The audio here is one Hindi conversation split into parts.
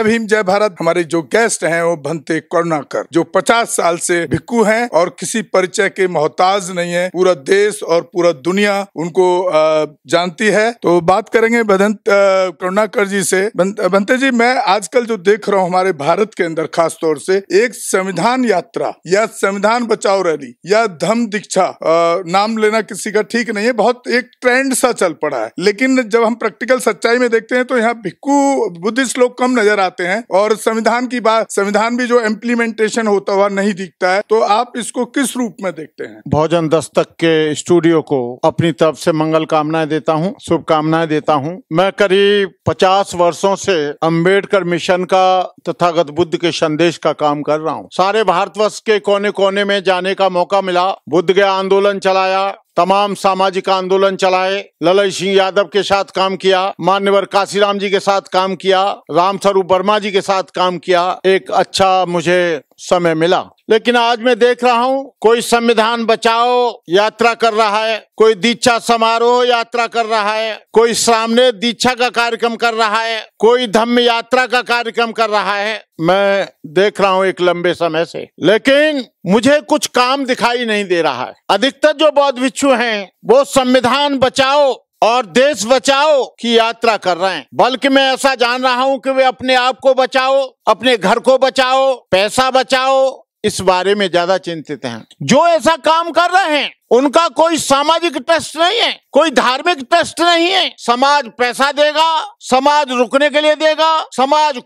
जय भीम जय भारत हमारे जो गेस्ट हैं वो भंते करुणाकर जो 50 साल से भिक्कू हैं और किसी परिचय के मोहताज नहीं है पूरा देश और पूरा दुनिया उनको जानती है तो बात करेंगे बदंत करुणाकर जी से भंते जी मैं आजकल जो देख रहा हूँ हमारे भारत के अंदर खास तौर से एक संविधान यात्रा या संविधान बचाओ रैली या धम दीक्षा नाम लेना किसी का ठीक नहीं है बहुत एक ट्रेंड सा चल पड़ा है लेकिन जब हम प्रैक्टिकल सच्चाई में देखते हैं तो यहाँ भिक्कू बुद्धिस्ट लोग कम नजर आते जाते हैं और संविधान की बात संविधान भी जो इम्प्लीमेंटेशन होता हुआ नहीं दिखता है तो आप इसको किस रूप में देखते हैं भोजन दस्तक के स्टूडियो को अपनी तरफ से मंगल कामनाएं देता हूँ शुभकामनाएं देता हूँ मैं करीब पचास वर्षों से अम्बेडकर मिशन का तथागत बुद्ध के संदेश का काम कर रहा हूँ सारे भारतवर्ष के कोने कोने में जाने का मौका मिला बुद्ध गया आंदोलन चलाया तमाम सामाजिक आंदोलन चलाए ललित सिंह यादव के साथ काम किया मान्यवर काशीराम जी के साथ काम किया रामस्वरूप वर्मा जी के साथ काम किया एक अच्छा मुझे समय मिला लेकिन आज मैं देख रहा हूँ कोई संविधान बचाओ यात्रा कर रहा है कोई दीक्षा समारोह यात्रा कर रहा है कोई सामने दीक्षा का कार्यक्रम कर रहा है कोई धम्म यात्रा का कार्यक्रम कर रहा है मैं देख रहा हूँ एक लंबे समय से लेकिन मुझे कुछ काम दिखाई नहीं दे रहा है अधिकतर जो बौद्ध भिक्षु हैं वो संविधान बचाओ और देश बचाओ की यात्रा कर रहे हैं बल्कि मैं ऐसा जान रहा हूं कि वे अपने आप को बचाओ अपने घर को बचाओ पैसा बचाओ इस बारे में ज्यादा चिंतित हैं जो ऐसा काम कर रहे हैं उनका कोई सामाजिक ट्रस्ट नहीं है कोई धार्मिक ट्रस्ट नहीं है समाज पैसा देगा समाज रुकने के लिए देगा समाज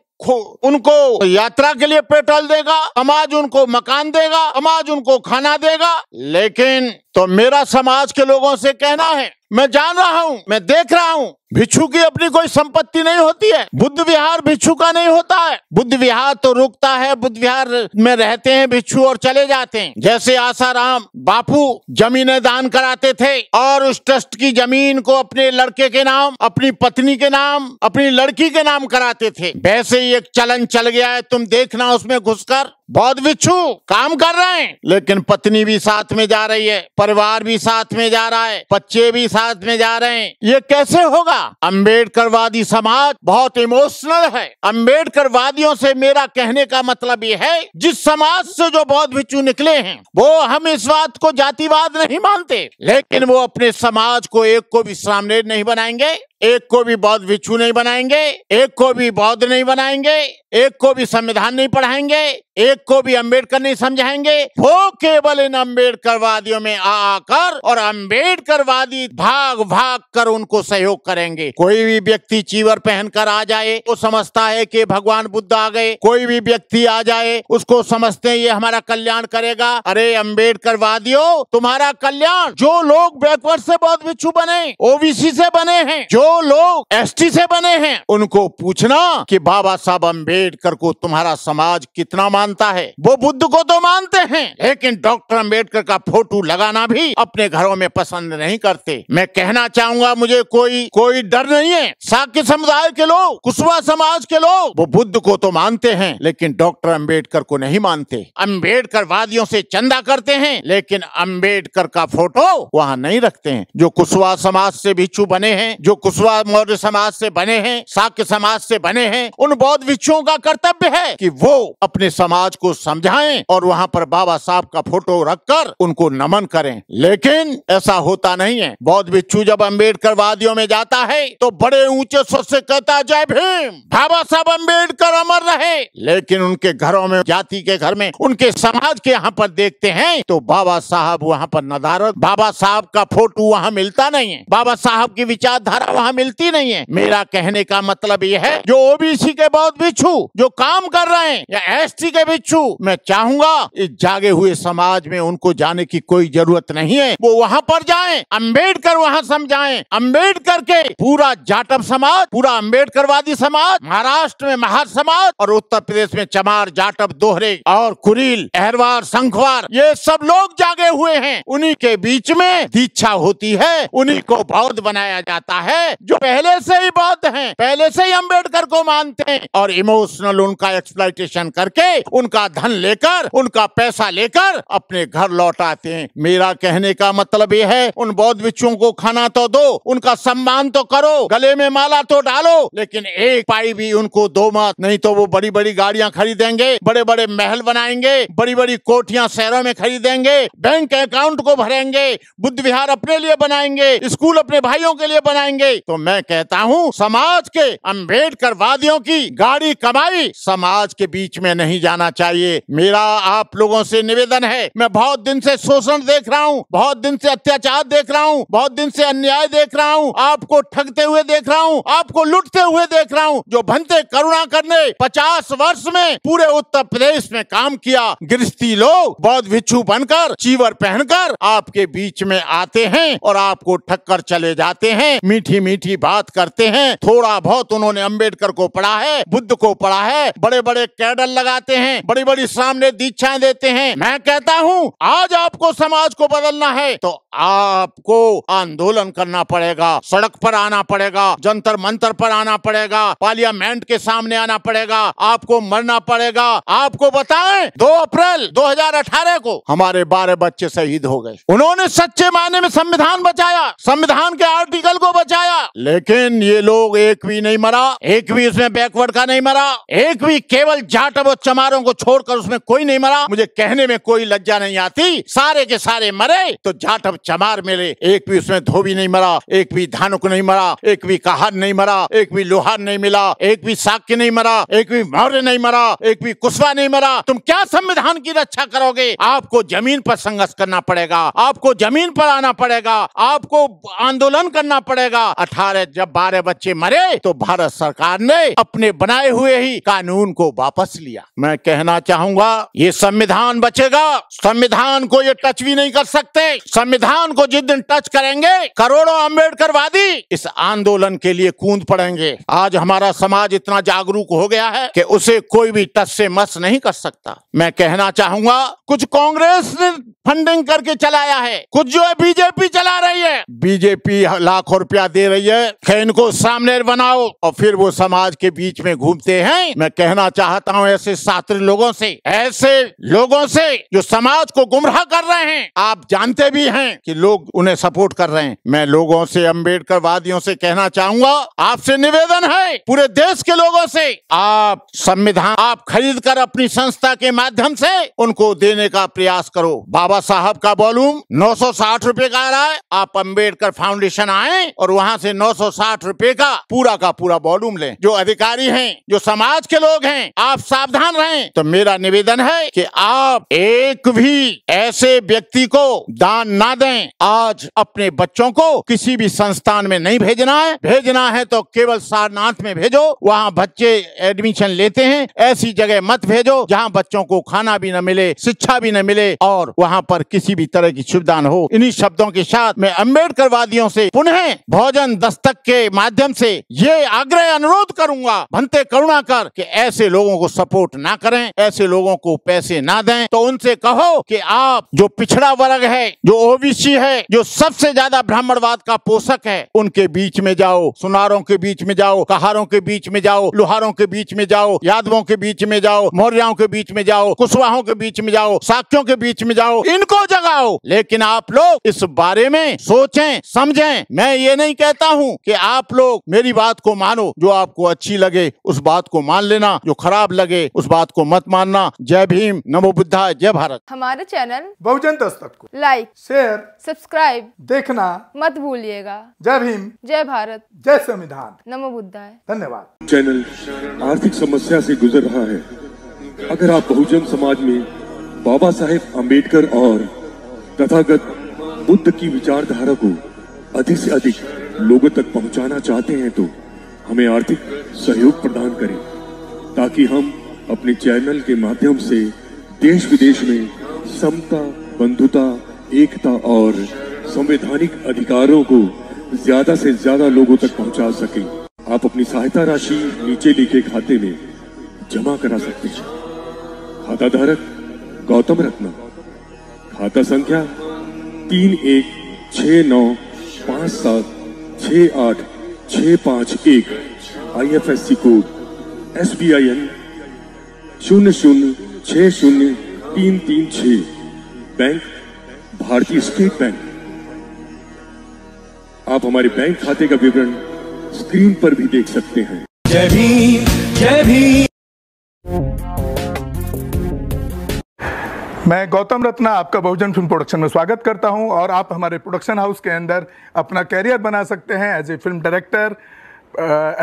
उनको यात्रा के लिए पेट्रोल देगा समाज उनको मकान देगा समाज उनको खाना देगा लेकिन तो मेरा समाज के लोगों से कहना है मैं जान रहा हूँ मैं देख रहा हूँ भिक्षु की अपनी कोई संपत्ति नहीं होती है बुद्ध विहार भिक्षु का नहीं होता है बुद्ध विहार तो रुकता है बुद्ध विहार में रहते हैं भिक्षु और चले जाते हैं जैसे आसाराम बापू जमीन जमीनें दान कराते थे और उस ट्रस्ट की जमीन को अपने लड़के के नाम अपनी पत्नी के नाम अपनी लड़की के नाम कराते थे वैसे ही एक चलन चल गया है तुम देखना उसमें घुसकर बहुत बिच्छू काम कर रहे हैं लेकिन पत्नी भी साथ में जा रही है परिवार भी साथ में जा रहा है बच्चे भी साथ में जा रहे हैं ये कैसे होगा अम्बेडकरवादी समाज बहुत इमोशनल है अम्बेडकरवादियों से मेरा कहने का मतलब ये है जिस समाज से जो बहुत बिच्छू निकले हैं वो हम इस बात को जातिवाद नहीं मानते लेकिन वो अपने समाज को एक को भी सामने नहीं बनाएंगे एक को भी बौद्ध भिक्षु नहीं बनाएंगे एक को भी बौद्ध नहीं बनाएंगे एक को भी संविधान नहीं पढ़ाएंगे एक को भी अंबेडकर नहीं समझाएंगे वो केवल इन अंबेडकर वादियों में आकर और अंबेडकर वादी भाग भाग कर उनको सहयोग करेंगे कोई भी व्यक्ति चीवर पहनकर आ जाए वो समझता है कि भगवान बुद्ध आ गए कोई भी व्यक्ति आ जाए उसको समझते हैं ये हमारा कल्याण करेगा अरे अम्बेडकर वादियों तुम्हारा कल्याण जो लोग बैकवर्ड से बहुत बिच्छू बने ओबीसी से बने हैं जो लोग एसटी से बने हैं उनको पूछना कि बाबा साहब अम्बेडकर को तुम्हारा समाज कितना मानता है वो बुद्ध को तो मानते हैं लेकिन डॉक्टर अम्बेडकर का फोटो लगाना भी अपने घरों में पसंद नहीं करते मैं कहना चाहूंगा मुझे कोई कोई डर नहीं है साक्य समुदाय के लोग कुशवा समाज के लोग वो बुद्ध को तो मानते हैं लेकिन डॉक्टर अम्बेडकर को नहीं मानते अम्बेडकर वादियों से चंदा करते हैं लेकिन अम्बेडकर का फोटो वहाँ नहीं रखते हैं जो कुशवा समाज से भिक्षु बने हैं जो कुछ कुशवा मौर्य समाज से बने हैं साक्य समाज से बने हैं उन बौद्ध भिक्षुओं का कर्तव्य है कि वो अपने समाज को समझाएं और वहाँ पर बाबा साहब का फोटो रखकर उनको नमन करें लेकिन ऐसा होता नहीं है बौद्ध भिक्षु जब अम्बेडकर वादियों में जाता है तो बड़े ऊंचे स्वर से कहता जय भीम बाबा साहब अम्बेडकर अमर रहे लेकिन उनके घरों में जाति के घर में उनके समाज के यहाँ पर देखते हैं तो बाबा साहब वहाँ पर नदारत बाबा साहब का फोटो वहाँ मिलता नहीं है बाबा साहब की विचारधारा वहाँ मिलती नहीं है मेरा कहने का मतलब ये है जो ओबीसी के बहुत बिच्छू जो काम कर रहे हैं या एस के बिच्छू मैं चाहूंगा इस जागे हुए समाज में उनको जाने की कोई जरूरत नहीं है वो वहाँ पर जाए अम्बेडकर वहाँ समझाए अम्बेडकर के पूरा जाटव समाज पूरा वादी समाज महाराष्ट्र में महार समाज और उत्तर प्रदेश में चमार जाटव दोहरे और कुरील अहरवार संखवार ये सब लोग जागे हुए हैं उन्हीं के बीच में दीक्षा होती है उन्हीं को बौद्ध बनाया जाता है जो पहले से ही बौद्ध हैं पहले से ही अम्बेडकर को मानते हैं और इमोशनल उनका एक्सप्लाइटेशन करके उनका धन लेकर उनका पैसा लेकर अपने घर लौट आते हैं मेरा कहने का मतलब यह है उन बौद्ध बिच्छुओं को खाना तो दो उनका सम्मान तो करो गले में माला तो डालो लेकिन एक पाई भी उनको दो मत नहीं तो वो बड़ी बड़ी गाड़ियां खरीदेंगे बड़े बड़े महल बनाएंगे बड़ी बड़ी कोठियां शहरों में खरीदेंगे बैंक अकाउंट को भरेंगे बुद्ध विहार अपने लिए बनाएंगे स्कूल अपने भाइयों के लिए बनाएंगे तो मैं कहता हूँ समाज के अम्बेडकर वादियों की गाड़ी कमाई समाज के बीच में नहीं जाना चाहिए मेरा आप लोगों से निवेदन है मैं बहुत दिन से शोषण देख रहा हूँ बहुत दिन से अत्याचार देख रहा हूँ बहुत दिन से अन्याय देख रहा हूँ आपको ठगते हुए देख रहा हूँ आपको लुटते हुए देख रहा हूँ जो भंते करुणा करने पचास वर्ष में पूरे उत्तर प्रदेश में काम किया गृहस्थी लोग बौद्ध भिक्षु बनकर चीवर पहनकर आपके बीच में आते हैं और आपको ठक्कर चले जाते हैं मीठी मीठी मीठी बात करते हैं थोड़ा बहुत उन्होंने अंबेडकर को पढ़ा है बुद्ध को पढ़ा है बड़े बड़े कैडल लगाते हैं बड़ी बड़ी सामने दीक्षाएं देते हैं मैं कहता हूँ आज आपको समाज को बदलना है तो आपको आंदोलन करना पड़ेगा सड़क पर आना पड़ेगा जंतर मंतर पर आना पड़ेगा पार्लियामेंट के सामने आना पड़ेगा आपको मरना पड़ेगा आपको बताएं दो अप्रैल 2018 को हमारे बारह बच्चे शहीद हो गए उन्होंने सच्चे मायने में संविधान बचाया संविधान के आर्टिकल को बचाया लेकिन ये लोग एक भी नहीं मरा एक भी उसमें बैकवर्ड का नहीं मरा एक भी केवल जाट और चमारों को छोड़कर उसमें कोई नहीं मरा मुझे कहने में कोई लज्जा नहीं आती सारे के सारे मरे तो जाट अब चमार मिले एक भी उसमें धोबी नहीं मरा एक भी धानुक नहीं मरा एक भी कहार नहीं मरा एक भी लोहार नहीं मिला एक भी साक्य नहीं मरा एक भी मौर्य नहीं मरा एक भी कुशवा नहीं मरा तुम क्या संविधान की रक्षा करोगे आपको जमीन पर संघर्ष करना पड़ेगा आपको जमीन पर आना पड़ेगा आपको आंदोलन करना पड़ेगा अठारह जब बारह बच्चे मरे तो भारत सरकार ने अपने बनाए हुए ही कानून को वापस लिया मैं कहना चाहूंगा ये संविधान बचेगा संविधान को ये टच भी नहीं कर सकते संविधान को जिस दिन टच करेंगे करोड़ों अम्बेडकर वादी इस आंदोलन के लिए कूद पड़ेंगे आज हमारा समाज इतना जागरूक हो गया है कि उसे कोई भी टच से मस नहीं कर सकता मैं कहना चाहूंगा कुछ कांग्रेस ने फंडिंग करके चलाया है कुछ जो है बीजेपी चला रही है बीजेपी लाखों रुपया दे रही चाहिए कि इनको सामने बनाओ और फिर वो समाज के बीच में घूमते हैं मैं कहना चाहता हूँ ऐसे शास्त्र लोगों से ऐसे लोगों से जो समाज को गुमराह कर रहे हैं आप जानते भी हैं कि लोग उन्हें सपोर्ट कर रहे हैं मैं लोगों से अम्बेडकर वादियों से कहना चाहूंगा आपसे निवेदन है पूरे देश के लोगों से आप संविधान आप खरीद कर अपनी संस्था के माध्यम से उनको देने का प्रयास करो बाबा साहब का वॉल्यूम नौ सौ साठ रूपए का आ रहा है आप अम्बेडकर फाउंडेशन आए और वहाँ से 960 रुपए का पूरा का पूरा वॉल्यूम लें जो अधिकारी हैं जो समाज के लोग हैं आप सावधान रहें तो मेरा निवेदन है कि आप एक भी ऐसे व्यक्ति को दान ना दें आज अपने बच्चों को किसी भी संस्थान में नहीं भेजना है भेजना है तो केवल सारनाथ में भेजो वहाँ बच्चे एडमिशन लेते हैं ऐसी जगह मत भेजो जहाँ बच्चों को खाना भी न मिले शिक्षा भी न मिले और वहाँ पर किसी भी तरह की सुविधा न हो इन्हीं शब्दों के साथ मैं अम्बेडकर वादियों से पुनः भोजन दस्तक के माध्यम से ये आग्रह अनुरोध करूंगा भंते करुणा कर कि ऐसे लोगों को सपोर्ट ना करें ऐसे लोगों को पैसे ना दें तो उनसे कहो कि आप जो पिछड़ा वर्ग है जो ओबीसी है जो सबसे ज्यादा ब्राह्मणवाद का पोषक है उनके बीच में जाओ सुनारों के बीच में जाओ कहारों के बीच में जाओ लुहारों के बीच में जाओ यादवों के बीच में जाओ मौर्याओं के बीच में जाओ कुशवाहों के बीच में जाओ साक्षियों के बीच में जाओ इनको जगाओ लेकिन आप लोग इस बारे में सोचें समझें मैं ये नहीं कहता चाहता हूँ कि आप लोग मेरी बात को मानो जो आपको अच्छी लगे उस बात को मान लेना जो खराब लगे उस बात को मत मानना जय भीम नमो बुद्धा जय भारत हमारे चैनल बहुजन दस्तक को लाइक शेयर सब्सक्राइब देखना मत भूलिएगा जय भीम जय भारत जय संविधान नमो बुद्धा धन्यवाद चैनल आर्थिक समस्या से गुजर रहा है अगर आप बहुजन समाज में बाबा साहेब अम्बेडकर और तथागत बुद्ध की विचारधारा को अधिक से अधिक लोगों तक पहुंचाना चाहते हैं तो हमें आर्थिक सहयोग प्रदान करें ताकि हम अपने चैनल के माध्यम से देश विदेश में समता बंधुता एकता और संवैधानिक अधिकारों को ज्यादा से ज्यादा लोगों तक पहुंचा सके आप अपनी सहायता राशि नीचे लिखे खाते में जमा करा सकते हैं खाताधारक गौतम रत्ना खाता संख्या तीन एक छ नौ पाँच सात छ आठ छ पाँच एक I F S C code S B I N शून्य शून्य छ शून्य तीन तीन छ बैंक भारतीय स्टेट बैंक आप हमारे बैंक खाते का विवरण स्क्रीन पर भी देख सकते हैं जय भीम जय भीम मैं गौतम रत्ना आपका बहुजन फिल्म प्रोडक्शन में स्वागत करता हूं और आप हमारे प्रोडक्शन हाउस के अंदर अपना कैरियर बना सकते हैं as a film director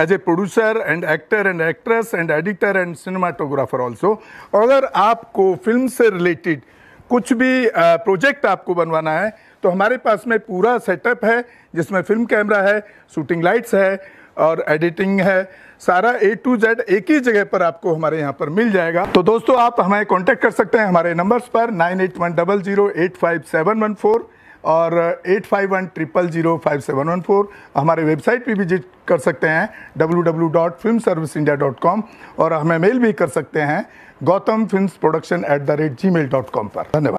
as a producer and actor and actress and editor and cinematographer also अगर आपको फिल्म से रिलेटेड कुछ भी प्रोजेक्ट uh, आपको बनवाना है तो हमारे पास में पूरा सेटअप है जिसमें फिल्म कैमरा है शूटिंग लाइट्स है और एडिटिंग है सारा ए टू जेड एक ही जगह पर आपको हमारे यहाँ पर मिल जाएगा तो दोस्तों आप हमें कॉन्टैक्ट कर सकते हैं हमारे नंबर्स पर nine eight one double zero eight five seven one four और eight five one triple zero five seven one four हमारे वेबसाइट पर विजिट कर सकते हैं W W dot film service India dot com और हमें मेल भी कर सकते हैं Gautam film production at the rate G mail dot com पर धन्यवाद